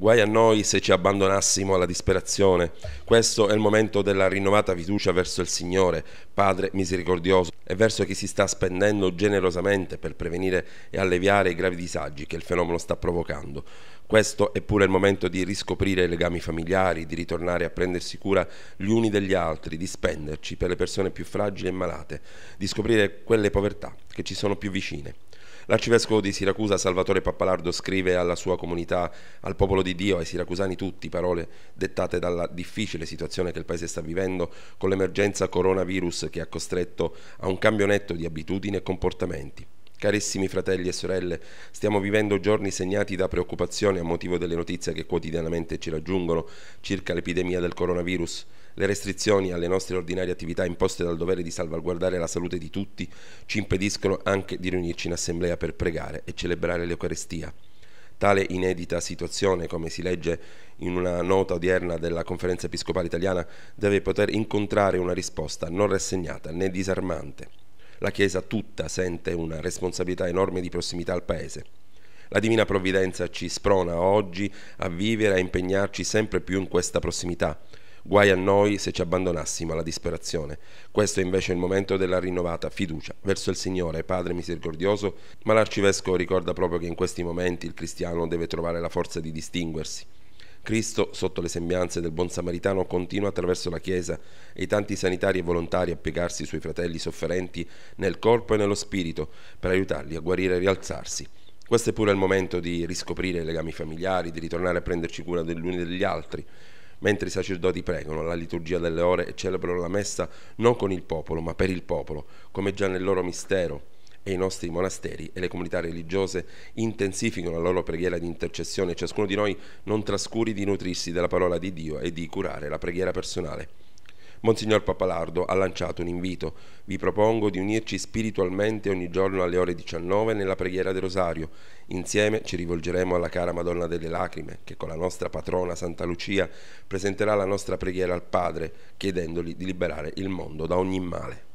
Guai a noi se ci abbandonassimo alla disperazione. Questo è il momento della rinnovata fiducia verso il Signore, Padre misericordioso, e verso chi si sta spendendo generosamente per prevenire e alleviare i gravi disagi che il fenomeno sta provocando. Questo è pure il momento di riscoprire i legami familiari, di ritornare a prendersi cura gli uni degli altri, di spenderci per le persone più fragili e malate, di scoprire quelle povertà che ci sono più vicine L'arcivescovo di Siracusa Salvatore Pappalardo scrive alla sua comunità, al popolo di Dio, ai siracusani tutti, parole dettate dalla difficile situazione che il paese sta vivendo con l'emergenza coronavirus che ha costretto a un cambio netto di abitudini e comportamenti. Carissimi fratelli e sorelle, stiamo vivendo giorni segnati da preoccupazione a motivo delle notizie che quotidianamente ci raggiungono circa l'epidemia del coronavirus. Le restrizioni alle nostre ordinarie attività imposte dal dovere di salvaguardare la salute di tutti ci impediscono anche di riunirci in assemblea per pregare e celebrare l'Eucarestia. Tale inedita situazione, come si legge in una nota odierna della Conferenza Episcopale Italiana, deve poter incontrare una risposta non rassegnata né disarmante. La Chiesa tutta sente una responsabilità enorme di prossimità al Paese. La Divina Provvidenza ci sprona oggi a vivere e a impegnarci sempre più in questa prossimità, Guai a noi se ci abbandonassimo alla disperazione. Questo è invece il momento della rinnovata fiducia verso il Signore, Padre misericordioso, ma l'arcivescovo ricorda proprio che in questi momenti il cristiano deve trovare la forza di distinguersi. Cristo, sotto le sembianze del buon samaritano, continua attraverso la Chiesa e i tanti sanitari e volontari a piegarsi sui fratelli sofferenti nel corpo e nello spirito per aiutarli a guarire e rialzarsi. Questo è pure il momento di riscoprire i legami familiari, di ritornare a prenderci cura degli uni degli altri mentre i sacerdoti pregano la liturgia delle ore e celebrano la messa non con il popolo, ma per il popolo, come già nel loro mistero e i nostri monasteri e le comunità religiose intensificano la loro preghiera di intercessione e ciascuno di noi non trascuri di nutrirsi della parola di Dio e di curare la preghiera personale. Monsignor Papalardo ha lanciato un invito. Vi propongo di unirci spiritualmente ogni giorno alle ore 19 nella preghiera del Rosario. Insieme ci rivolgeremo alla cara Madonna delle Lacrime, che con la nostra patrona Santa Lucia presenterà la nostra preghiera al Padre, chiedendogli di liberare il mondo da ogni male.